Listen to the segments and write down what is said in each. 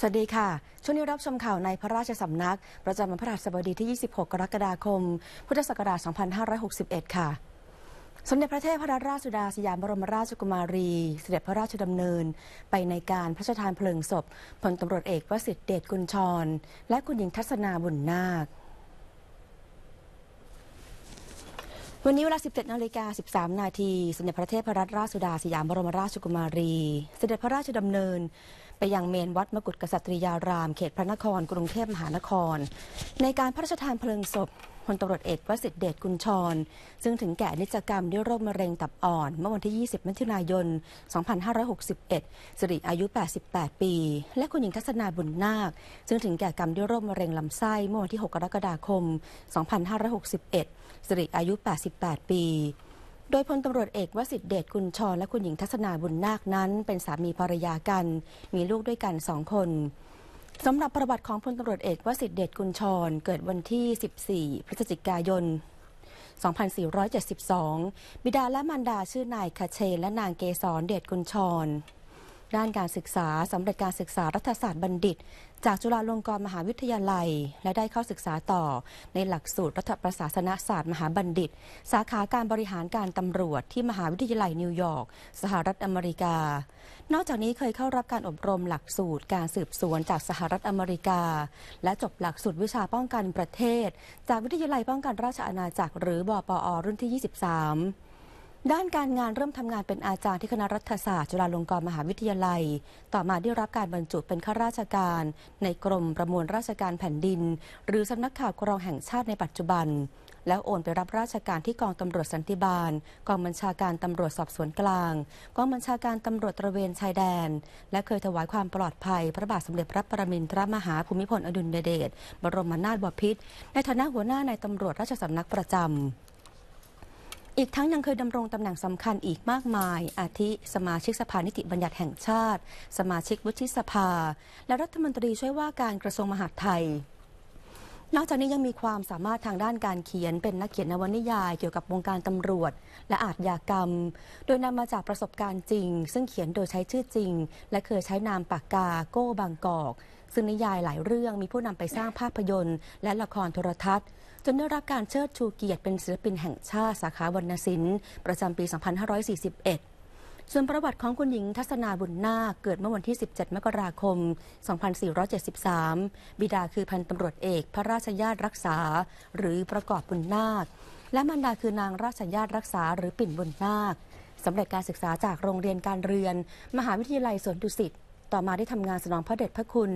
สวัสดีค่ะ ช่วงนี้รับชมข่าวในพระราชสำนัก ประจำวันพระหัชบดีที่ 26 กรกฎาคม พุทธศักราช 2561 ค่ะ สมเด็จพระเทพรัตนราชสุดาสยามบรมราชกุมารี เสด็จพระราชดำเนิน ไปในการพระราชทานเพลิงศพพลตำรวจเอกวสิทธิเดชกุลชร และคุณหญิงทัศนาบุญนาค วันนี้เวลา 17นาฬิกา13นาทีสมเด็จพระเทพรัตนราชสุดาสยามบรมราชกุมารี เสด็จพระราชดำเนินไปยังเมนวัดมกุฎกษัตริยาราม เขตพระนคร กรุงเทพมหานคร ในการพระราชทานเพลิงศพพลตรวจเอกวสิทธิเดชกุลชร ซึ่งถึงแก่นิจกรรมด้วยโรคมะเร็งตับอ่อน เมื่อวันที่ 20มิถุนายน 2561สิริอายุ 88 ปี และคุณหญิงทัศนาบุญนาค ซึ่งถึงแก่กรรมด้วยโรคมะเร็งลำไส้ เมื่อวันที่6กรกฎาคม 2561สิริอายุ88ปีโดยพลตำรวจเอกวสิทธิเดชกุลชรและคุณหญิงทัศนาบุญนาคนั้น เป็นสามีภรรยากัน มีลูกด้วยกันสองคนสำหรับประวัติของพลตำรวจเอกวสิทธิเดชกุลชร เกิดวันที่ 14 พฤศจิกายน2472บิดาและมารดาชื่อนายคาเชนและนางเกษรเดชกุลชร ด้านการศึกษาสำเร็จการศึกษารัฐศาสตร์บัณฑิตจากจุฬาลงกรณ์มหาวิทยาลัย และได้เข้าศึกษาต่อในหลักสูตรรัฐประศาสนศาสตร์มหาบัณฑิต สาขาการบริหารการตำรวจที่มหาวิทยาลัยนิวยอร์กสหรัฐอเมริกา นอกจากนี้เคยเข้ารับการอบรมหลักสูตรการสืบสวนจากสหรัฐอเมริกา และจบหลักสูตรวิชาป้องกันประเทศ จากวิทยาลัยป้องกันราชอาณาจักรหรือบปอรุ่นที่ 23ด้านการงานเริ่มทำงานเป็นอาจารย์ที่คณะรัฐศาสตร์จุฬาลงกรณ์มหาวิทยาลัย ต่อมาได้รับการบรรจุเป็นข้าราชการ ในกรมประมวลราชการแผ่นดิน หรือสำนักข่าวกรองแห่งชาติในปัจจุบัน แล้วโอนไปรับราชการที่กองตำรวจสันติบาล กองบัญชาการตำรวจสอบสวนกลาง กองบัญชาการตำรวจตระเวนชายแดน และเคยถวายความปลอดภัยพระบาทสมเด็จพระปรมินทรมหาภูมิพลอดุลยเดชบรมนาถบพิตรในฐานะหัวหน้าในตำรวจราชสำนักประจำอีกทั้งยังเคยดำรงตำแหน่งสำคัญอีกมากมาย อาทิสมาชิกสภานิติบัญญัติแห่งชาติ สมาชิกวุฒิสภา และรัฐมนตรีช่วยว่าการกระทรวงมหาดไทย นอกจากนี้ยังมีความสามารถทางด้านการเขียนเป็นนักเขียนนวนิยาย เกี่ยวกับวงการตำรวจและอาชญากรรม โดยนำมาจากประสบการณ์จริง ซึ่งเขียนโดยใช้ชื่อจริง และเคยใช้นามปากกา โก้บางกอกซึ่งนิยายหลายเรื่องมีผู้นำไปสร้างภาพยนตร์ และละครโทรทัศน์จนได้รับการเชิดชูเกียรติเป็นศิลปินแห่งชาติสาขาวรรณศิลป์ประจำปี 2541 ส่วนประวัติของคุณหญิงทัศนาบุญนาค เกิดเมื่อวันที่ 17 มกราคม 2473 บิดาคือพันตำรวจเอกพระราชญาติรักษาหรือประกอบบุญนาค และมารดาคือนางราชญาติรักษาหรือปิ่นบุญนาคสำเร็จการศึกษาจากโรงเรียนการเรียนมหาวิทยาลัยสวนดุสิตต่อมาได้ทำงานสนองพระเดชพระคุณ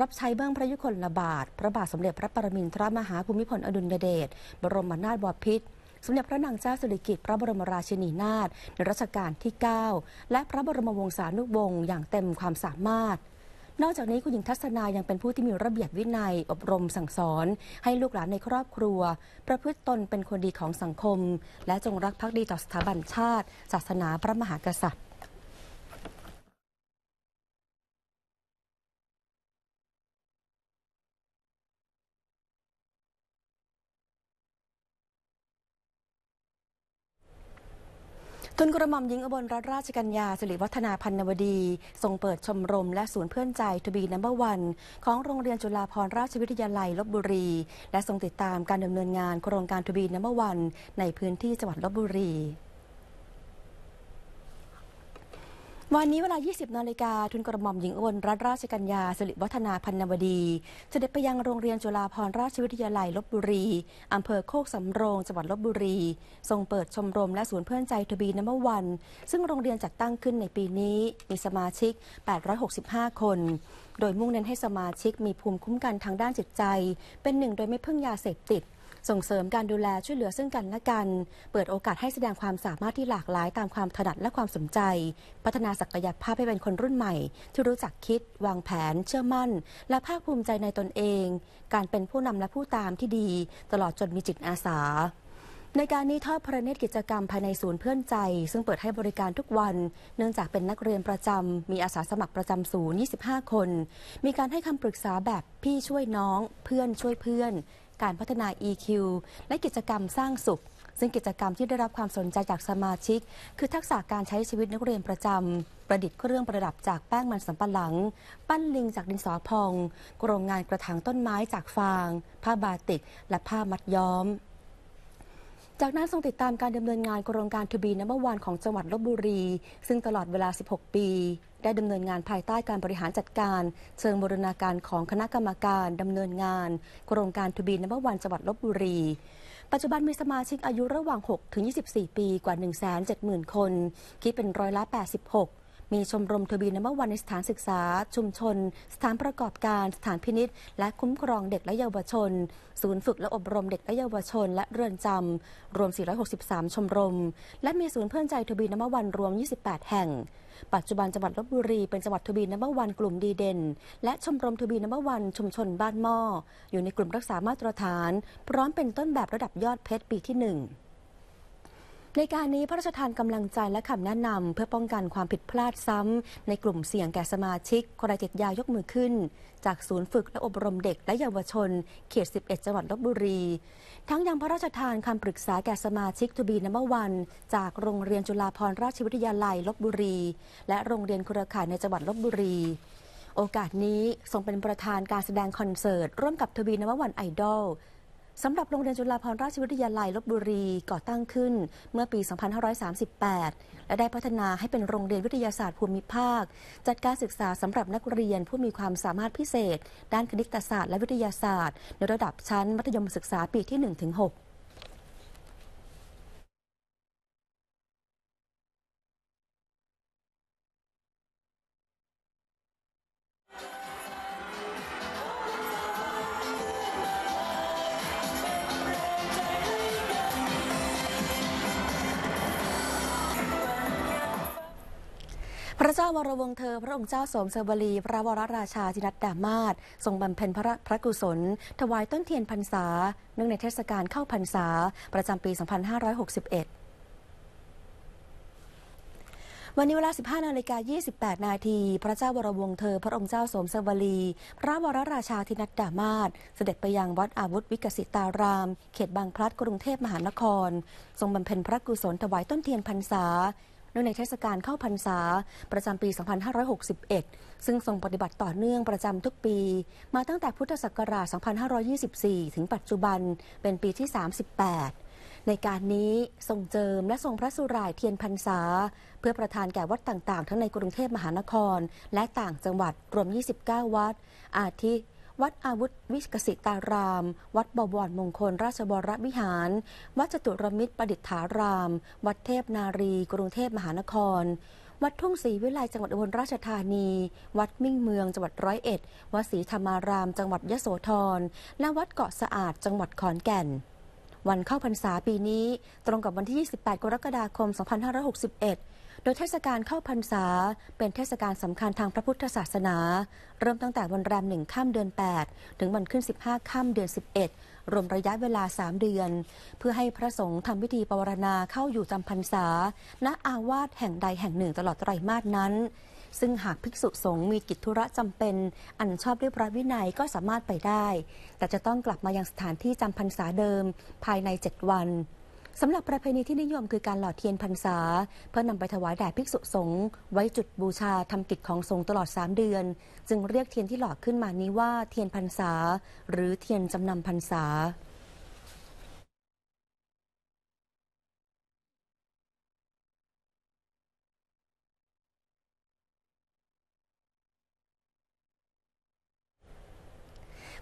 รับใช้เบื้องพระยุคลบาทพระบาทสมเด็จพระปรมินทรมหาภูมิพลอดุลยเดชบรมนาถบพิตรสมเด็จพระนางเจ้าสิริกิติ์พระบรมราชินีนาถในรัชกาลที่ 9 และพระบรมวงศานุวงศ์อย่างเต็มความสามารถ นอกจากนี้คุณหญิงทัศนายังเป็นผู้ที่มีระเบียบวินัย อบรมสั่งสอน ให้ลูกหลานในครอบครัวประพฤติตนเป็นคนดีของสังคม และจงรักภักดีต่อสถาบันชาติ ศาสนาพระมหากษัตริย์ทุนกระหม่อมหญิงอบลรัตราชกัญญาสิริวัฒนาพันนวดีทรงเปิดชมรมและศูนย์เพื่อนใจทบีนัมเบอร์วัน ของโรงเรียนจุฬาภรณราชวิทยาลัยลบบุรี และทรงติดตามการดำเนินงานโครงการทบีนัมเบอร์วัน ในพื้นที่จังหวัดลบบุรีวันนี้เวลา 20นาฬิกาทุนกระหม่อมหญิงอวนลรัตราชกัญญาสิริวัฒนาพันนวดี เสด็จไปยังโรงเรียนจุฬาภรราชวิทยาลัยลบบุรี อำเภอโคกสำโรงจังหวัดลบบุรี ทรงเปิดชมรมและศูนย์เพื่อนใจทบีนัมเบวัน ซึ่งโรงเรียนจัดตั้งขึ้นในปีนี้ มีสมาชิก 865 คน โดยมุ่งเน้นให้สมาชิกมีภูมิคุ้มกันทางด้านจิตใจ เป็นหนึ่งโดยไม่พึ่งยาเสพติดส่งเสริมการดูแลช่วยเหลือซึ่งกันและกัน เปิดโอกาสให้แสดงความสามารถที่หลากหลายตามความถนัดและความสนใจ พัฒนาศักยภาพให้เป็นคนรุ่นใหม่ ที่รู้จักคิด วางแผน เชื่อมั่น และภาคภูมิใจในตนเอง การเป็นผู้นำและผู้ตามที่ดี ตลอดจนมีจิตอาสา ในการนี้ทอดพระเนตรกิจกรรมภายในศูนย์เพื่อนใจ ซึ่งเปิดให้บริการทุกวัน เนื่องจากเป็นนักเรียนประจำมีอาสาสมัครประจำศูนย์ 25 คน มีการให้คำปรึกษาแบบพี่ช่วยน้องเพื่อนช่วยเพื่อนการพัฒนา EQ และกิจกรรมสร้างสุข ซึ่งกิจกรรมที่ได้รับความสนใจจากสมาชิก คือทักษะการใช้ชีวิตนักเรียนประจำประดิษฐ์เครื่องประดับจากแป้งมันสำปะหลัง ปั้นลิงจากดินสอพองโครงงานกระถางต้นไม้จากฟาง ผ้าบาติกและผ้ามัดย้อมจากนั้นทรงติดตามการดำเนินงานโครงการทบีน้ำับวันของจังหวัดลบบุรี ซึ่งตลอดเวลา 16 ปี ได้ดำเนินงานภายใต้การบริหารจัดการ เชิงบูรณาการของคณะกรรมการดำเนินงาน โครงการทบีน้ำับวันจังหวัดลบบุรี ปัจจุบันมีสมาชิกอายุระหว่าง 6 ถึง 24 ปีกว่า1,70,000 คนคิดเป็นร้อยละ 86มีชมรมทวีนเมื่อวันในสถานศึกษาชุมชน สถานประกอบการสถานพินิษฐ์และคุ้มครองเด็กและเยาวชน ศูนย์ฝึกและอบรมเด็กและเยาวชนและเรือนจำรวม 463 ชมรม และมีศูนย์เพื่อนใจทวีนเมื่อวันรวม 28 แห่งปัจจุบันจังหวัดลบบุรีเป็นจังหวัดทวีนัมเบอร์วันกลุ่มดีเด่น และชมรมทวีนัมเบอร์วันชุมชนบ้านหม้ออยู่ในกลุ่มรักษามาตรฐาน พร้อมเป็นต้นแบบระดับยอดเพชรปีที่หนึ่งในการนี้พระราชทานกำลังใจและคำแนะนำเพื่อป้องกันความผิดพลาดซ้ำ ในกลุ่มเสี่ยงแก่สมาชิกกรายติยายกมือขึ้น จากศูนย์ฝึกและอบรมเด็กและเยาวชนเขต 11 จังหวัดลบบุรี ทั้งยังพระราชทานคำปรึกษาแก่สมาชิกทูบีนัมวัน จากโรงเรียนจุฬาภรณราชวิทยาลัยลบบุรี และโรงเรียนคครือข่ายในจังหวัดลบบุรี โอกาสนี้ทรงเป็นประธานการแสดงคอนเสิร์ตร่วมกับทวีนววันไอดอลสำหรับโรงเรียนจุฬาภรราชวิทยาลัยลบบุรีก่อตั้งขึ้นเมื่อปี 2538 และได้พัฒนาให้เป็นโรงเรียนวิทยาศาสตร์ภูมิภาค จัดการศึกษาสำหรับนักเรียนผู้มีความสามารถพิเศษ ด้านคณิตศาสตร์และวิทยาศาสตร์ ในระดับชั้นมัธยมศึกษาปีที่ 1-6วงเธอพระองค์เจ้าสมเสบรีพระวรราชาธินัดดามาศทรงบำเพ็ญพระพระกุศล ถวายต้นเทียนพรรษาเนื่องในเทศกาลเข้าพรรษาประจำปี2561 วันนี้เวลา 15นาฬิกา 28นาทีพระเจ้าวรวงเธอพระองค์เจ้าสมสวลีพระวรราชาธินัดดามาศเสด็จไปยังวัดอาวุธวิกสิตาราม เขตบางพลัดกรุงเทพมหานครทรงบำเพ็ญพระกุศลถวายต้นเทียนพรรษาเนื่องในเทศกาลเข้าพรรษาประจำปี 2561 ซึ่งทรงปฏิบัติต่อเนื่องประจำทุกปี มาตั้งแต่พุทธศักราช 2524 ถึงปัจจุบันเป็นปีที่ 38 ในการนี้ ทรงเจิมและทรงพระสุรายเทียนพรรษา เพื่อประทานแก่วัดต่างๆ ทั้งในกรุงเทพมหานคร และต่างจังหวัดรวม 29 วัด อาทิวัดอาวุธวิกสิตาราม วัดบวรมงคลราชบรวิหาร วัดจตุรมิตรประดิษฐารามวัดเทพนารี กรุงเทพมหานคร วัดทุ่งศรีวิไลจังหวัดอุบลราชธานี วัดมิ่งเมือง จังหวัดร้อยเอ็ด วัดศรีธรรมาราม จังหวัดยโสธร และวัดเกาะสะอาดจังหวัดขอนแก่น วันเข้าพรรษาปีนี้ ตรงกับวันที่ 28กรกฎาคม2561โดยเทศกาลเข้าพรรษา เป็นเทศกาลสำคัญทางพระพุทธศาสนา เริ่มตั้งแต่วันแรมหนึ่งข้ามเดือน 8 ถึงวันขึ้น 15ข้ามเดือน 11 รวมระยะเวลา 3 เดือน เพื่อให้พระสงฆ์ทำพิธีปวารณาเข้าอยู่จำพรรษา ณอาวาสแห่งใดแห่งหนึ่งตลอดไตรมาสนั้น ซึ่งหากภิกษุสงฆ์มีกิจธุระจำเป็นอันชอบด้วยพระวินัยก็สามารถไปได้ แต่จะต้องกลับมายังสถานที่จำพรรษาเดิม ภายใน7วันสำหรับประเพณีที่นิยมคือการหล่อเทียนพรรษา เพื่อนำไปถวายแด่ภิกษุสงฆ์ไว้จุดบูชาทำกิจของสงฆ์ตลอด 3 เดือน จึงเรียกเทียนที่หล่อขึ้นมานี้ว่าเทียนพรรษา หรือเทียนจำนำพรรษา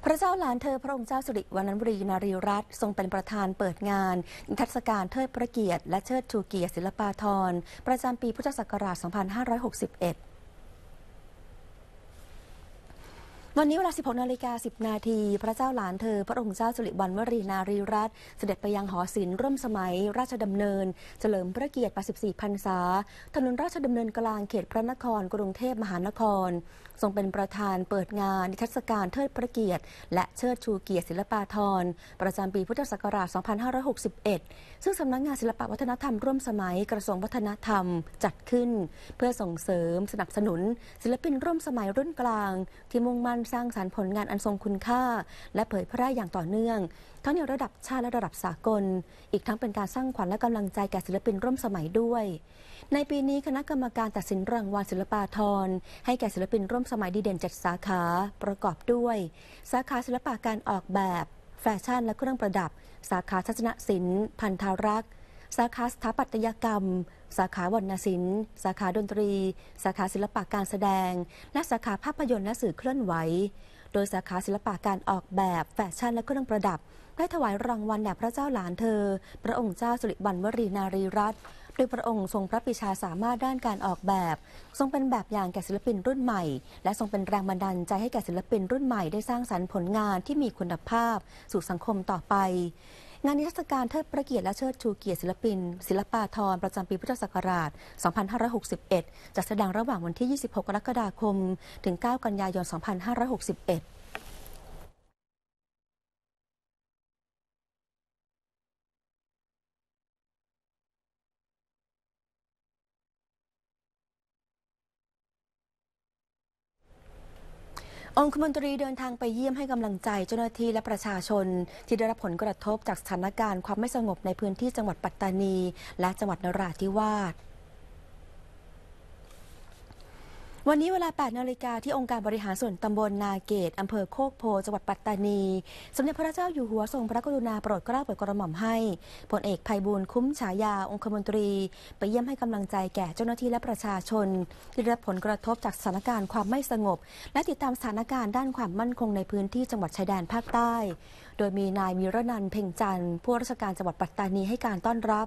พระเจ้าหลานเธอพระองค์เจ้าสุริวันบุรี นารีรัตน์ทรงเป็นประธานเปิดงานนิทรรศการเทิดพระเกียรติ และเชิดชูเกียรติศิลปาธรประจำปีพุทธศักราช 2561วันนี้เวลา 16นาฬิกา10 นาที พระเจ้าหลานเธอ พระองค์เจ้าสุริวัณวรีนารีรัตน์เสด็จไปยังหอศิลป์ร่วมสมัยราชดำเนินเฉลิมพระเกียรติ84พรรษา ถนนราชดำเนินกลางเขตพระนคร กรุงเทพมหานครทรงเป็นประธานเปิดงานนิทรรศการเทิดพระเกียรติ และเชิดชูเกียรติศิลปาธร ประจำปีพุทธศักราช 2561 ซึ่งสำนักงงานศิลปวัฒนธรรมร่วมสมัยกระทรวงวัฒนธรรมจัดขึ้น เพื่อส่งเสริมสนับสนุน ศิลปินร่วมสมัยรุ่นกลางที่มุ่งมั่นสร้างสารรค์ผลงานอันทรงคุณค่า และเผยแพร่อย่างต่อเนื่อง ทั้งในระดับชาติและระดับสากล อีกทั้งเป็นการสร้างขวัญและกำลังใจแก่ศิลปินร่วมสมัยด้วย ในปีนี้คณะกรรมการตัดสินรางวัลศิลปาธรให้แก่ศิลปินร่วมสมัยดีเด่น 7 สาขาประกอบด้วย สาขาศิลปะการออกแบบ แฟชั่นและเครื่องประดับ สาขาทัศนศิลป์พันธารักษสาขาสถาปัตยกรรม สาขาวรรณศิลป์ สาขาดนตรี สาขาศิลปะการแสดง และสาขาภาพยนตร์และสื่อเคลื่อนไหว โดยสาขาศิลปะการออกแบบแฟชั่นและเครื่องประดับได้ถวายรางวัลแด่พระเจ้าหลานเธอ พระองค์เจ้าสุริบันวรีนารีรัตน์ โดยพระองค์ทรงพระปิชาสามารถด้านการออกแบบ ทรงเป็นแบบอย่างแก่ศิลปินรุ่นใหม่ และทรงเป็นแรงบันดาลใจให้แก่ศิลปินรุ่นใหม่ได้สร้างสรรค์ผลงานที่มีคุณภาพ สู่สังคมต่อไปงานนิทรรศการเทิดพระเกียรติและเชิดชูเกียรติศิลปินศิลปาธรประจำปีพุทธศักราช 2561จัดแสดงระหว่างวันที่ 26 กรกฎาคม ถึง 9 กันยายน 2561องคมนตรีเดินทางไปเยี่ยมให้กำลังใจเจ้าหน้าที่และประชาชนที่ได้รับผลกระทบจากสถานการณ์ ความไม่สงบในพื้นที่จังหวัดปัตตานีและจังหวัดนราธิวาสวันนี้เวลา 8 นาฬิกาที่องค์การบริหารส่วนตำบลนาเกตอำเภอโคกโพ จังหวัดปัตตานีสมเด็จพระเจ้าอยู่หัวทรงพระกรุณาโปรดเกล้าโปรดกระหม่อมให้ ผลเอกภัยบูลคุ้มฉายา องคมนตรี ไปเยี่ยมให้กำลังใจแก่เจ้าหน้าที่และประชาชน ที่ได้รับผลกระทบจากสถานการณ์ความไม่สงบ และติดตามสถานการณ์ด้านความมั่นคงในพื้นที่จังหวัดชายแดนภาคใต้ โดยมีนายมีรนันเพ่งจันทร์ ผู้ราชการจังหวัดปัตตานีให้การต้อนรับ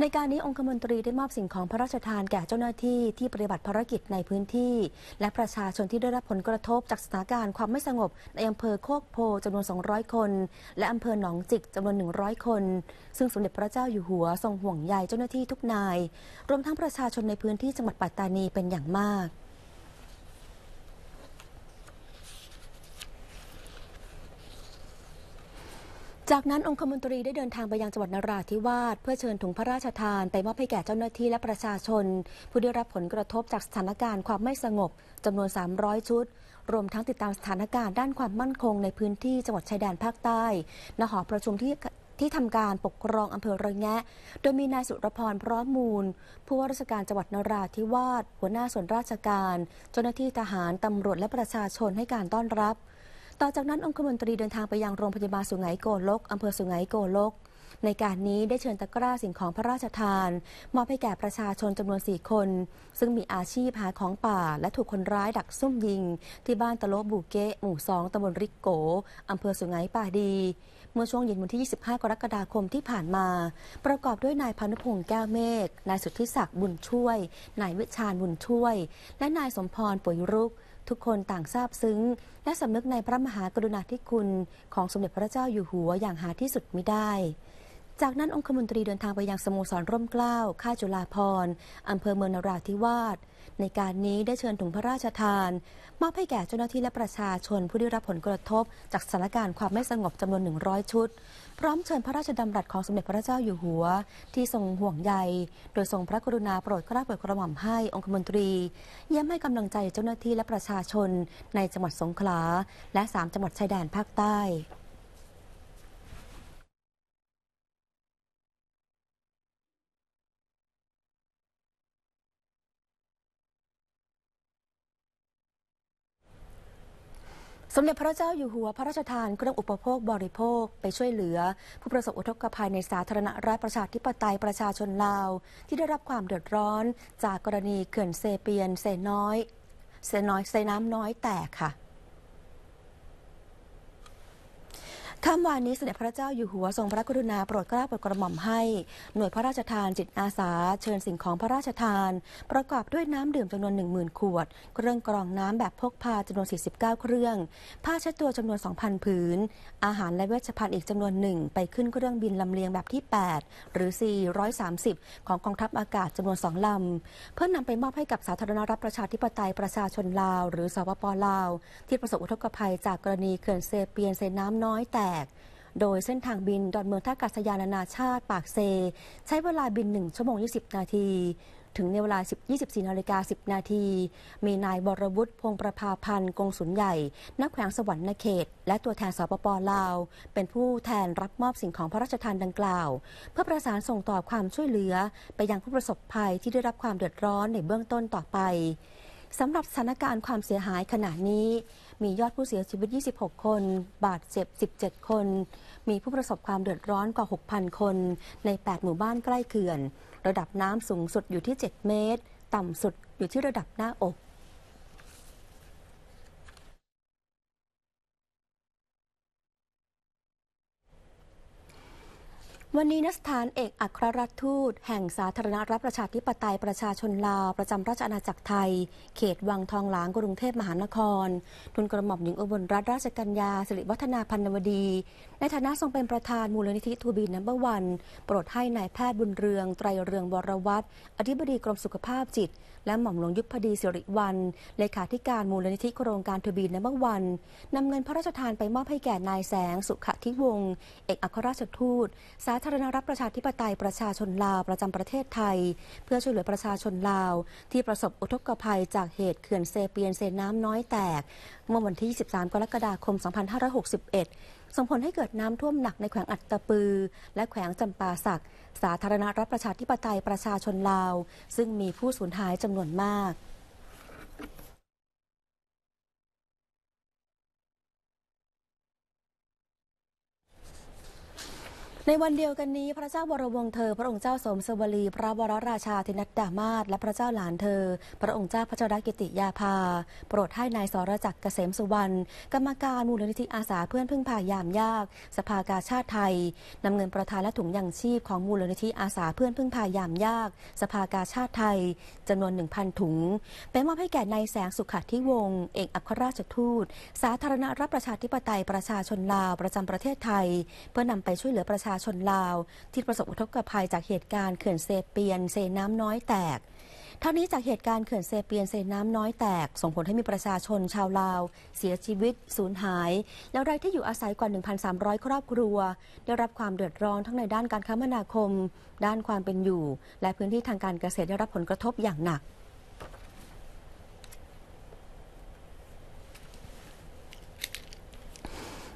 ในการนี้องคมนตรีได้มอบสิ่งของพระราชทานแก่เจ้าหน้าที่ที่ปฏิบัติภารกิจในพื้นที่ และประชาชนที่ได้รับผลกระทบจากสถานการณ์ความไม่สงบ ในอำเภอโคกโพจำนวน 200 คนและอำเภอหนองจิกจำนวน 100 คน ซึ่งสมเด็จพระเจ้าอยู่หัวทรงห่วงใยเจ้าหน้าที่ทุกนาย รวมทั้งประชาชนในพื้นที่จังหวัดปัตตานีเป็นอย่างมากจากนั้นองคมนตรีได้เดินทางไปยังจังหวัดนราธิวาสเพื่อเชิญถุงพระราชทานไปมอบให้แก่เจ้าหน้าที่และประชาชน ผู้ได้รับผลกระทบจากสถานการณ์ความไม่สงบจำนวน 300 ชุด รวมทั้งติดตามสถานการณ์ด้านความมั่นคงในพื้นที่จังหวัดชายแดนภาคใต้ ณ หอประชุมที่ที่ทำการปกครองอำเภอระแงะ โดยมีนายสุรพร พร้อมมูล ผู้ว่าราชการจังหวัดนราธิวาส หัวหน้าส่วนราชการ เจ้าหน้าที่ทหาร ตำรวจ และประชาชนให้การต้อนรับต่อจากนั้นองคมนตรีเดินทางไปยังโรงพยาบาลสุไหงโกลก อำเภอสุไหงโกลก ในการนี้ได้เชิญตะกร้าสิ่งของพระราชทานมอบให้แก่ประชาชนจำนวนสี่คน ซึ่งมีอาชีพหาของป่า และถูกคนร้ายดักซุ่มยิง ที่บ้านตะโลบูเกะหมู่สองตำบลริกโกอำเภอสุไหงป่าดี เมื่อช่วงเย็นวันที่ 25 กรกฎาคมที่ผ่านมา ประกอบด้วยนายพานุพงศ์แก้วเมฆนายสุทธิศักดิ์บุญช่วย นายวิชาญบุญช่วย และนายสมพรปุยรุกทุกคนต่างซาบซึ้งและสำนึกในพระมหากรุณาธิคุณของสมเด็จพระเจ้าอยู่หัวอย่างหาที่สุดมิได้จากนั้นองคมนตรีเดินทางไปยังสโมสรร่มเกล้าค่าจุฬาพรอำเภอเมืองนราธิวาส ในการนี้ได้เชิญถุงพระราชทาน มอบให้แก่เจ้าหน้าที่และประชาชนผู้ได้รับผลกระทบ จากสถานการณ์ความไม่สงบจำนวน100 ชุด พร้อมเชิญพระราชดำรัสของสมเด็จพระเจ้าอยู่หัวที่ทรงห่วงใยโดยทรงพระกรุณาโปรดกระเบิดกระหม่อมให้องคมนตรีเยี่ยมให้กำลังใจเจ้าหน้าที่และประชาชนในจังหวัดสงขลาและ3จังหวัดชายแดนภาคใต้สมเด็จพระเจ้าอยู่หัวพระราชทานเครื่องอุปโภคบริโภคไปช่วยเหลือ ผู้ประสบอุทกภัยในสาธารณรัฐประชาธิปไตยประชาชนลาว ที่ได้รับความเดือดร้อนจากกรณีเขื่อนเซเปียนเซน้อยเซน้อยเซน้ำน้อยแตกค่ะค่ำวานนี้เสด็จพระเจ้าอยู่หัวทรงพระกรุณาโปรดเกล้าโปรดกระหม่อมให้หน่วยพระราชทานจิตอาสา เชิญสิ่งของพระราชทาน ประกอบด้วยน้ำดื่มจำนวน10,000ขวดเครื่องกรองน้ำแบบพกพาจำนวน 49 เครื่อง ผ้าเช็ดตัวจำนวน 2,000ผืน อาหารและเวชภัณฑ์อีกจำนวนหนึ่งไปขึ้นเครื่องบินลำเลียงแบบที่ 8 หรือ430 ของกองทัพอากาศจำนวน2ลำเพื่อนนำไปมอบให้กับสาธารณรัฐประชาธิปไตยประชาชนลาวหรือสปปลาวที่ประสบอุทกภัยจากกรณีเขื่อนเซเปียนเซน้ำน้อยแต่กโดยเส้นทางบินดอนเมืองท่ากาศยานนานาชาติ ปากเซ ใช้เวลาบิน 1 ชั่วโมง 20 นาที ถึงในเวลา 24นาฬิกา10 นาที มีนายบรวุฒิพงประภาพันธ์กงสุนใหญ่ นักแขวงสวรรค์นเขตและตัวแทนสปปลาว เป็นผู้แทนรับมอบสิ่งของพระราชทานดังกล่าว เพื่อประสานส่งต่อความช่วยเหลือ ไปยังผู้ประสบภัยที่ได้รับความเดือดร้อนในเบื้องต้นต่อไปสำหรับสถานการณ์ความเสียหายขณะนี้มียอดผู้เสียชีวิต 26 คน บาดเจ็บ 17 คน มีผู้ประสบความเดือดร้อนกว่า 6,000 คน ใน 8 หมู่บ้านใกล้เขื่อน ระดับน้ำสูงสุดอยู่ที่ 7 เมตร ต่ำสุดอยู่ที่ระดับหน้าอกวันนี้นสถานเอกอัครรัฐทูต แห่งสาธารณรัฐประชาธิปไตยประชาชนลาว ประจำราชอาณาจักรไทย เขตวังทองหลางกรุงเทพมหานครทุนกระหม่อมหญิงอุบลรัตนราชกัญญาสิริวัฒนาพันนวดี ในฐานะทรงเป็นประธานมูลนิธิทูบีนัมเบอร์วันโปรดให้นายแพทย์บุญเรืองไตรเรืองวรวัตรอธิบดีกรมสุขภาพจิต และหม่อมหลวงยุพดีสิริวันเลขาธิการมูลนิธิโครงการทูบีนัมเบอร์วันนำเงินพระราชทานไปมอบให้แก่นายแสง สุขทิวงศ์เอกอัครราชทูตสาธารณรัฐประชาธิปไตยประชาชนลาวประจำประเทศไทย เพื่อช่วยเหลือประชาชนลาว ที่ประสบอุทกภัยจากเหตุเขื่อนเซเปียนเซน้ำน้อยแตกเมื่อวันที่ 23กรกฎาคม 2561 ส่งผลให้เกิดน้ำท่วมหนักในแขวงอัตตปือ และแขวงจำปาสักสาธารณรัฐประชาธิปไตยประชาชนลาว ซึ่งมีผู้สูญหายจำนวนมากในวันเดียวกันนี้พระเจ้าวรวงเธอพระองค์เจ้าสมสวลีพระวรราชาธินัดดามาศและพระเจ้าหลานเธอ พระองค์เจ้าพระเจ้ากิติยาภาโปรดให้นายสรจักรเกษมสุวรรณกรรมการมูลนิธิอาสาเพื่อนพึ่งพายามยาก สภากาชาติไทยนำเงินประทานและถุงยังชีพของมูลนิธิอาสาเพื่อนพึ่งพายามยาก สภากาชาติไทยจำนวน1,000ถุงไปมอบให้แก่นายแสงสุขทิวงเอกอัครราชทูต สาธารณรัฐประชาธิปไตยประชาชนลาวประจำประเทศไทย เพื่อนำไปช่วยเหลือประชาาชนลาวที่ประสบอุทกภัย จากเหตุการณ์เขื่อนเซเปียน เซน้ำน้อยแตก เท่านี้จากเหตุการณ์เขื่อนเซเปียน เซน้ำน้อยแตก ส่งผลให้มีประชาชน ชาวลาว เสียชีวิตสูญหาย แล้วรายที่อยู่อาศัยกว่า 1,300 ครอบครัว ได้รับความเดือดร้อนทั้งในด้านการคมนาคม ด้านความเป็นอยู่ และพื้นที่ทางการเกษตรได้รับผลกระทบอย่างหนัก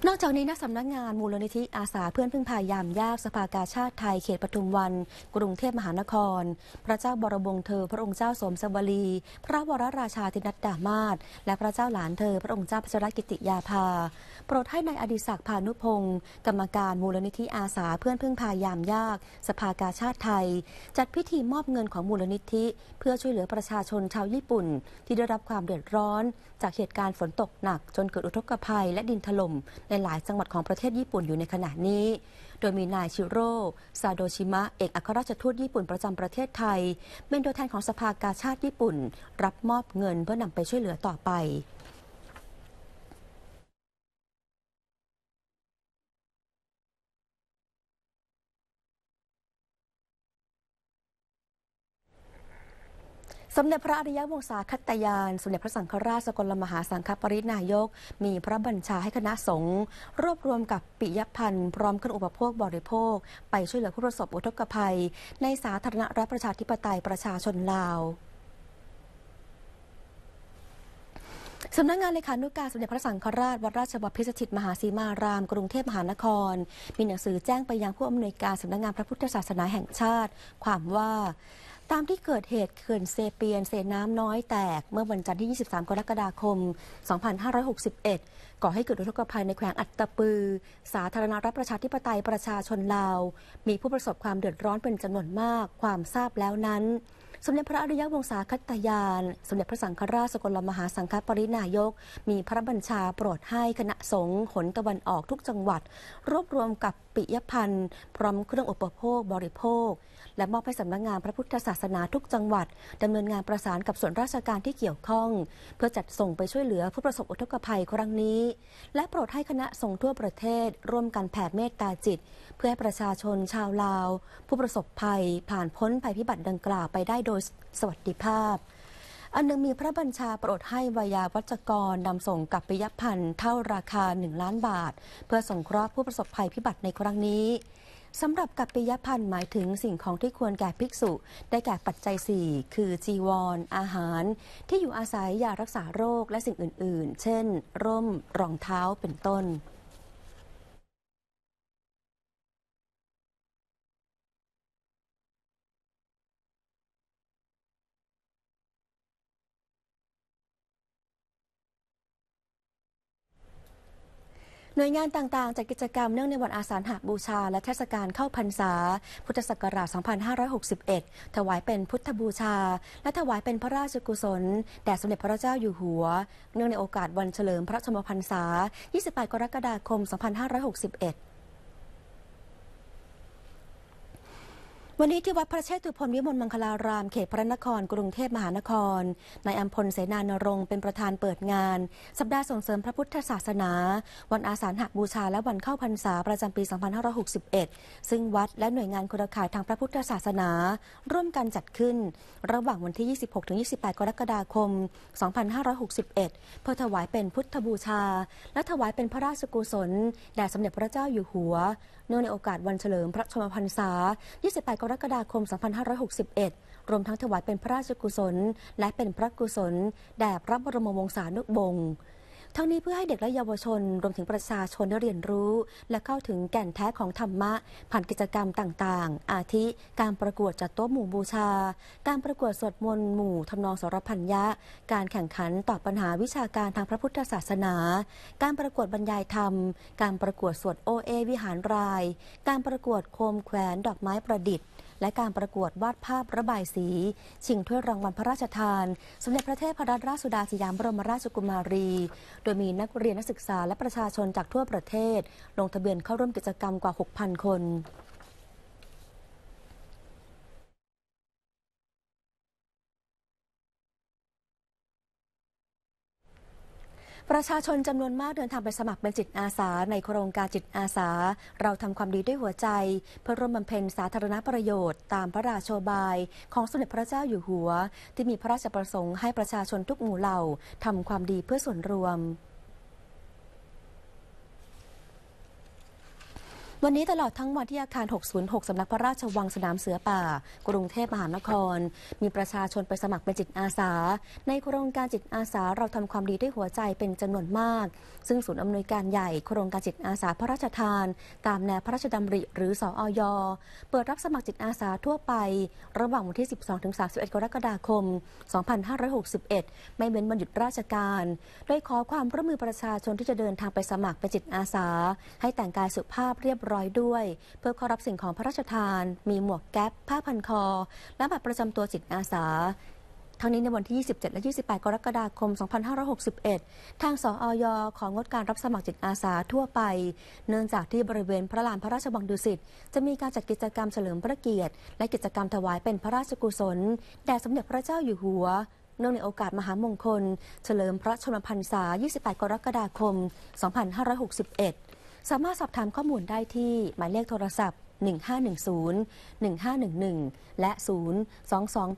นอกจากนี้นักสำนักงานมูลนิธิอาสาเพื่อนพึ่งพายามยากสภากาชาติไทยเขตปทุมวัน กรุงเทพมหานคร พระเจ้าบรมวงศ์เธอพระองค์เจ้าสมสวลีพระวรราชาธินัดดามาศและพระเจ้าหลานเธอพระองค์เจ้าพัชรกิติยาภาโปรดให้ในายอดิศักดิ์พานุพงศ์กรรมการมูลนิธิอาสาเพื่อนพึ่งพายามยาก สภากาชาติไทย จัดพิธีมอบเงินของมูลนิธิเพื่อช่วยเหลือประชาชนชาวญี่ปุ่น ที่ได้รับความเดือดร้อน จากเหตุการณ์ฝนตกหนัก จนเกิดอุทกภัยและดินถล่มในหลายจังหวัดของประเทศญี่ปุ่นอยู่ในขณะนี้ โดยมีนายชิโร่ซาโดชิมะเอกอัครราชทูตญี่ปุ่นประจำประเทศไทย เป็นตัวแทนของสภากาชาติญี่ปุ่น รับมอบเงินเพื่อนำไปช่วยเหลือต่อไปสมเด็จพระอริยวงศาคตยานสมเด็จพระสังฆราชสกลมหาสังฆปริณายก มีพระบัญชาให้คณะสงฆ์รวบรวมกับปิยพันธ์พร้อมเครื่องอุปโภคบริโภค ไปช่วยเหลือผู้ประสบอุทกภัยในสาธารณรัฐประชาธิปไตยประชาชนลาว สำนักงงานเลขานุการสมเด็จพระสังฆราช วัดราชบพิสถิตมหาสีมารามกรุงเทพมหานคร มีหนังสือแจ้งไปยังผู้อำนวยการสำนักงงานพระพุทธศาสนาแห่งชาติ ความว่าตามที่เกิดเหตุเขื่อนเซเปียนเซน้ำน้อยแตกเมื่อวันจันทร์ที่ 23กรกฎาคม 2561 ก่อให้เกิดอุทกภัยในแขวงอัตตปือ สาธารณรัฐประชาธิปไตยประชาชนลาว มีผู้ประสบความเดือดร้อนเป็นจำนวนมากความทราบแล้วนั้นสมเด็จพระอริยวงศาคตยาน สมเด็จพระสังฆราชสกลมหาสังฆปรินายก มีพระบัญชาโปรดให้คณะสงฆ์ขนตะวันออกทุกจังหวัด รวบรวมกับปิยพันธ์พร้อมเครื่องอุปโภคบริโภค และมอบให้สำนักงงานพระพุทธศาสนาทุกจังหวัดดำเนินงานประสานกับส่วนราชการที่เกี่ยวข้อง เพื่อจัดส่งไปช่วยเหลือผู้ประสบอุทกภัยครั้งนี้ และโปรดให้คณะสงฆ์ทั่วประเทศ ร่วมกันแผ่เมตตาจิต เพื่อให้ประชาชนชาวลาวผู้ประสบภัย ผ่านพ้นภัยพิบัติดังกล่าวไปได้โดยสวัสดิภาพ อันนึงมีพระบัญชาโปรดให้วยาวัจกร นำส่งกับปิยพันธ์เท่าราคา 1 ล้านบาท เพื่อส่งเคราะห์ผู้ประสบภัยพิบัติในครั้งนี้ สำหรับกัปปิยพันธ์หมายถึงสิ่งของที่ควรแก่ภิกษุ ได้แก่ปัจจัย4คือจีวรออาหาร ที่อยู่อาศัยยารักษาโรคและสิ่งอื่น ๆ เช่น ร่มรองเท้าเป็นต้นหน่วยงานต่างๆจัดกิจกรรมเนื่องในวันอาสาฬหบูชาและเทศกาลเข้าพรรษา พุทธศักราช 2561 ถวายเป็นพุทธบูชา และถวายเป็นพระราชกุศลแด่สมเด็จพระเจ้าอยู่หัว เนื่องในโอกาสวันเฉลิมพระชมพรรษา 28 กรกฎาคม 2561วันนี้ที่วัดพระเชตุพนวิมลมังคลารามเขตพระนครกรุงเทพมหานครนายอัมพลเสนานรงค์เป็นประธานเปิดงาน สัปดาห์ส่งเสริมพระพุทธศาสนา วันอาสาฬหบูชาและวันเข้าพรรษาประจำปี 2561 ซึ่งวัดและหน่วยงานคุรข่ายทางพระพุทธศาสนา ร่วมกันจัดขึ้น ระหว่างวันที่ 26-28กรกฎาคม 2561 เพื่อถวายเป็นพุทธบูชา และถวายเป็นพระราชกุศลแด่สมเด็จพระเจ้าอยู่หัวเนื่องในโอกาสวันเฉลิมพระชนมพรรษา 28รกฎาคม 2561 รวมทั้งถวายเป็นพระราชกุศล และเป็นพระกุศล แด่พระบรมวงศานุบงทั้งนี้เพื่อให้เด็กและเยาวชน รวมถึงประชาชนได้เรียนรู้ และเข้าถึงแก่นแท้ของธรรมะ ผ่านกิจกรรมต่างๆ อาทิ การประกวดจัดโต๊ะหมู่บูชา การประกวดสวดมนต์หมู่ทำนองสรพันยะการแข่งขันตอบปัญหาวิชาการทางพระพุทธศาสนา การประกวดบรรยายธรรม การประกวดสวดโอเอวิหารราย การประกวดโคมแขวนดอกไม้ประดิษฐ์และการประกวดวาดภาพระบายสี ชิงถ้วยรางวัลพระราชทาน สมเด็จพระเทพรัตนราชสุดาสยามบรมราชกุมารี โดยมีนักเรียนนักศึกษาและประชาชนจากทั่วประเทศ ลงทะเบียนเข้าร่วมกิจกรรมกว่า 6,000 คนประชาชนจำนวนมากเดินทางไปสมัครเป็นจิตอาสาในโครงการจิตอาสา เราทำความดีด้วยหัวใจเพื่อร่วมบำเพ็ญสาธารณประโยชน์ตามพระราชบาย ของสมเด็จพระเจ้าอยู่หัว ที่มีพระราชประสงค์ให้ประชาชนทุกหมู่เหล่าทำความดีเพื่อส่วนรวมวันนี้ตลอดทั้งวันที่อาคาร 606 สำนักพระราชวังสนามเสือป่า กรุงเทพมหานคร มีประชาชนไปสมัครเป็นจิตอาสา ในโครงการจิตอาสาเราทำความดีด้วยหัวใจเป็นจำนวนมาก ซึ่งศูนย์อำนวยการใหญ่โครงการจิตอาสาพระราชทาน ตามแนวพระราชดำริหรือสออย เปิดรับสมัครจิตอาสาทั่วไป ระหว่างวันที่ 12-31กรกฎาคม 2561 ไม่เว้นวันหยุดราชการ โดยขอความร่วมมือประชาชนที่จะเดินทางไปสมัครเป็นจิตอาสา ให้แต่งกายสุภาพเรียบร้อยด้วยเพื่อข้รับสิ่งของพระราชทาน มีหมวกแก๊ปผ้าพันคอ และบัตรประจำตัวจิตอาสาทั้งนี้ในวันที่ 27 และ 28 กรกฎาคม 2561 ทางสออยของงดการรับสมัครจิตอาสาทั่วไป เนื่องจากที่บริเวณพระลานพระราชวังดุสิตจะมีการจัดกิจกรรมเฉลิมพระเกียรติ และกิจกรรมถวายเป็นพระราชกุศลแด่สมเด็จพระเจ้าอยู่หัวเนื่องในโอกาสมหามงคล เฉลิมพระชนมพรรษา 28 กรกฎาคม2561สามารถสอบถามข้อมูลได้ที่หมายเลขโทรศัพท์ 1510 1511 และ 0 2283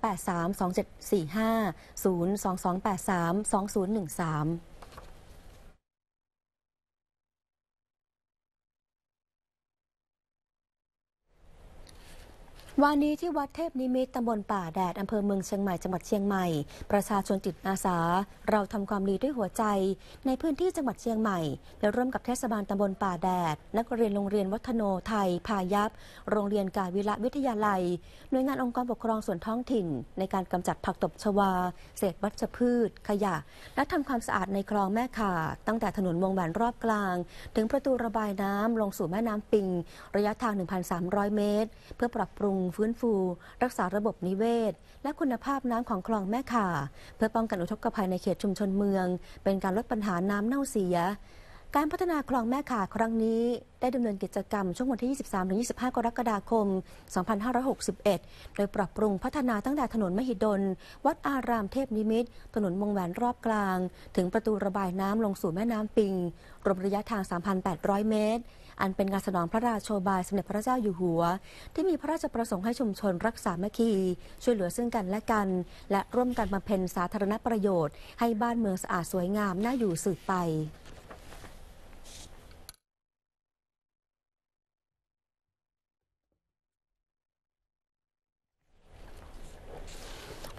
2745 0 2283 2013วันนี้ที่วัดเทพนิมิตตำบลป่าแดดอำเภอเมืองเชียงใหม่จังหวัดเชียงใหม่ ประชาชนจิตอาสา เราทำความดีด้วยหัวใจ ในพื้นที่จังหวัดเชียงใหม่ และร่วมกับเทศบาลตำบลป่าแดดนักเรียนโรงเรียนวัฒโนไทยพายัพโรงเรียนกาวิระวิทยาลัย หน่วยงานองค์กรปกครองส่วนท้องถิ่น ในการกำจัดผักตบชวาเศษวัชพืช ขยะ และทำความสะอาดในคลองแม่ข่า ตั้งแต่ถนนวงแหวนรอบกลาง ถึงประตูระบายน้ำลงสู่แม่น้ำปิง ระยะทาง 1,300 เมตร เพื่อปรับปรุงฟื้นฟู รักษาระบบนิเวศ และคุณภาพน้ำของคลองแม่ข่า เพื่อป้องกันอุทกภัยในเขตชุมชนเมือง เป็นการลดปัญหาน้ำเน่าเสีย การพัฒนาคลองแม่ข่าครั้งนี้ ได้ดำเนินกิจกรรมช่วงวันที่ 23-25 กรกฎาคม 2561 โดยปรับปรุงพัฒนาตั้งแต่ถนนมหิดล วัดอารามเทพนิมิตถนนวงแหวนรอบกลาง ถึงประตูระบายน้ำลงสู่แม่น้ำปิงรวมระยะทาง 3,800 เมตรอันเป็นงานสนองพระราชโชบายสมเด็จพระเจ้าอยู่หัว ที่มีพระราชประสงค์ให้ชุมชนรักษาเมคี ช่วยเหลือซึ่งกันและกัน และร่วมกันบำเพ็ญสาธารณประโยชน์ ให้บ้านเมืองสะอาดสวยงามน่าอยู่สืบไป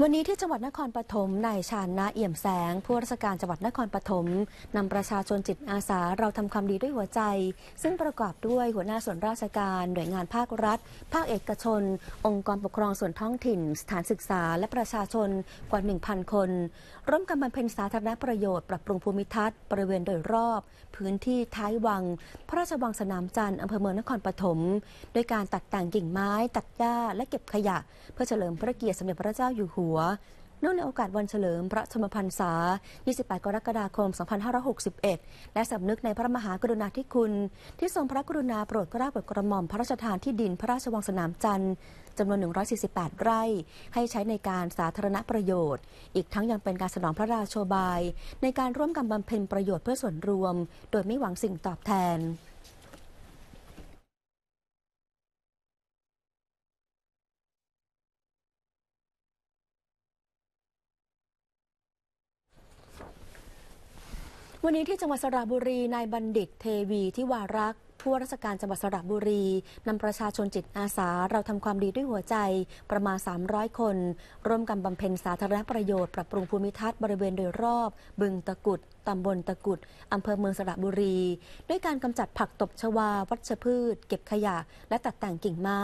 วันนี้ที่จังหวัดนครปฐมนายชาญนาเอี่ยมแสงผู้ราชการจังหวัดนครปฐมนำประชาชนจิตอาสาเราทำความดีด้วยหัวใจ ซึ่งประกอบด้วยหัวหน้าส่วนราชการ หน่วยงานภาครัฐ ภาคเอกชน องค์กรปกครองส่วนท้องถิ่น สถานศึกษาและประชาชนกว่า1,000 คน ร่วมกันบำเพ็ญสาธารณประโยชน์ปรับปรุงภูมิทัศน์บริเวณโดยรอบ พื้นที่ท้ายวัง พระราชวังสนามจันทร์อำเภอเมืองนครปฐมโดยการตัดแต่งกิ่งไม้ ตัดหญ้าและเก็บขยะ เพื่อเฉลิมพระเกียรติสมเด็จพระเจ้าอยู่หัววเนื่องในโอกาสวันเฉลิมพระชมพรรษา 28 กรกฎาคม2561 และสำนึกในพระมหากรุณาธิคุณ ที่ทรงพระกรุณาโปรดกราบรกระหม่อมพระราชทานที่ดินพระราชวังสนามจันทร์จำนวน 148 ไร่ ให้ใช้ในการสาธารณประโยชน์ อีกทั้งยังเป็นการสนองพระราโชบาย ในการร่วมกันบำเพ็ญประโยชน์เพื่อส่วนรวมโดยไม่หวังสิ่งตอบแทนวันนี้ที่จังหวัดสระบุรี นายบัณฑิต เทวีที่วารักผู้ว่าราชการจังหวัดสระบุรี นำประชาชนจิตอาสา เราทำความดีด้วยหัวใจประมาณ 300 คน ร่วมกันบำเพ็ญสาธารณประโยชน์ปรับปรุงภูมิทัศน์บริเวณโดยรอบบึงตะกุดตำบลตะกุดอำเภอเมืองสระบุรี ด้วยการกำจัดผักตบชวา วัชพืช เก็บขยะ และตัดแต่งกิ่งไม้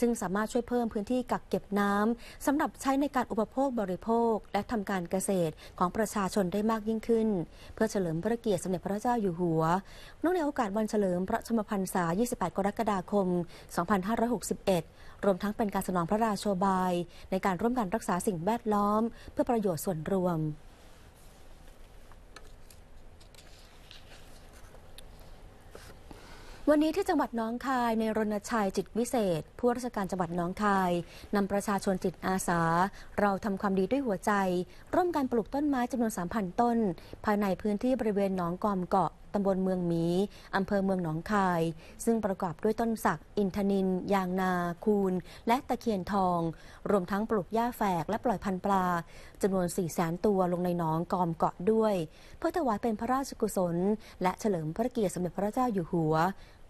ซึ่งสามารถช่วยเพิ่มพื้นที่กักเก็บน้ำ สำหรับใช้ในการอุปโภคบริโภค และทำการเกษตรของประชาชนได้มากยิ่งขึ้น เพื่อเฉลิมพระเกียรติสมเด็จพระเจ้าอยู่หัวนื่องในโอกาสวันเฉลิมพระชมพรรษา 28 กรกฎาคม 2561 รวมทั้งเป็นการสนองพระราโชบายในการร่วมกันรักษาสิ่งแวดล้อม เพื่อประโยชน์ส่วนรวมวันนี้ที่จังหวัดน้องคายในรณชัยจิตวิเศษ ผู้ราชการจังหวัดน้องคาย นำประชาชนจิตอาสา เราทำความดีด้วยหัวใจ ร่วมกันปลูกต้นไม้จำนวน 3,000 ต้น ภายในพื้นที่บริเวณหนองกอมเกาะตำบลเมืองหมี อำเภอเมืองหนองคาย ซึ่งประกอบด้วยต้นสัก อินทนิน ยางนา คูนและตะเคียนทอง รวมทั้งปลูกหญ้าแฝกและปล่อยพันธุ์ปลาจำนวน4ี่แสนตัวลงในหนองกอมเกาะด้วยเพื่อถวายเป็นพระราชกุศล และเฉลิมพระเกียรติสมเด็จพระเจ้าอยู่หัว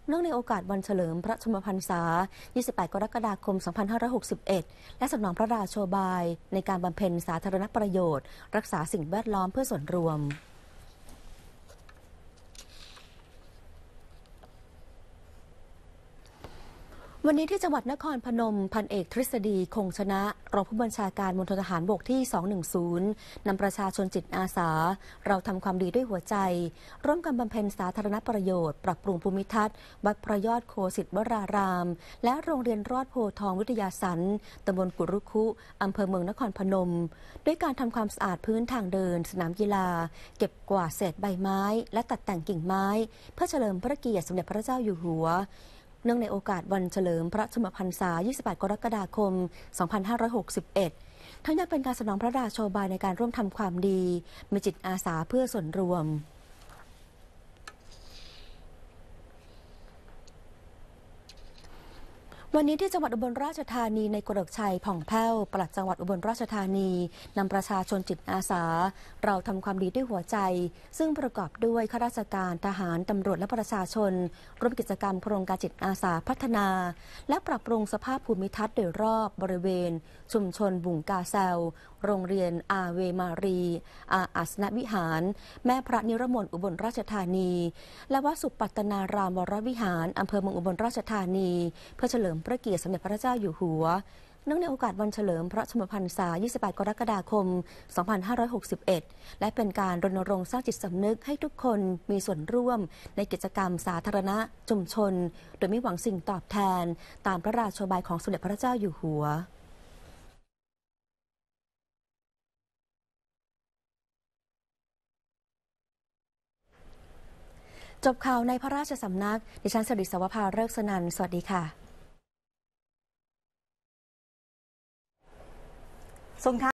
เนื่องในโอกาสวันเฉลิมพระชนมพรรษา 28 กรกฎาคม 2561 และสนองพระราชโชบายในการบำเพ็ญสาธารณประโยชน์ รักษาสิ่งแวดล้อมเพื่อส่วนรวมวันนี้ที่จังหวัดนครพนมพันเอกทฤษฎีคงชนะ รองผู้บัญชาการมณฑลทหารบกที่ 210 นำประชาชนจิตอาสา เราทำความดีด้วยหัวใจ ร่วมกันบำเพ็ญสาธารณประโยชน์ ปรับปรุงภูมิทัศน์วัดพระยอดโคสิทธวราราม และโรงเรียนรอดโพทองวิทยาสันตำบลกุรุคุอำเภอเมืองนครพนม ด้วยการทำความสะอาดพื้นทางเดิน สนามกีฬา เก็บกวาดเศษใบไม้ และตัดแต่งกิ่งไม้ เพื่อเฉลิมพระเกียรติสมเด็จพระเจ้าอยู่หัวเนื่องในโอกาสวันเฉลิมพระชมพรรษา 28 กรกฎาคม 2561ทั้งยังเป็นการสนองพระราชโชบายในการร่วมทำความดีมีจิตอาสาเพื่อส่วนรวมวันนี้ที่จังหวัดอุบลราชธานีในกรกชัยผ่องแผ้วปลัดจังหวัดอุบลราชธานีนำประชาชนจิตอาสา เราทำความดีด้วยหัวใจ ซึ่งประกอบด้วยข้าราชการทหารตำรวจและประชาชนร่วมกิจกรรมโครงการจิตอาสาพัฒนา และปรับปรุงสภาพภูมิทัศน์โดยรอบบริเวณ ชุมชนบุงกาแซวโรงเรียนอาเวมารี อาอัสนวิหาร แม่พระนิรมนอุบลราชธานี และวัดสุปัตนารามวรวิหารอำเภอเมืองอุบลราชธานีเพื่อเฉลิมพระเกียรติสมเด็จพระเจ้าอยู่หัว เนื่องในโอกาสวันเฉลิม พระชนมพรรษา28กรกฎาคม 2561 และเป็นการรณรงค์สร้างจิตสำนึกให้ทุกคนมีส่วนร่วมในกิจกรรมสาธารณะชุมชน โดยไม่หวังสิ่งตอบแทนตามพระราชบายของสมเด็จพระเจ้าอยู่หัว จบข่าวในพระราชสำนัก ดิฉันสริสวภาเลิกสนันสวัสดีค่ะส่งท้าย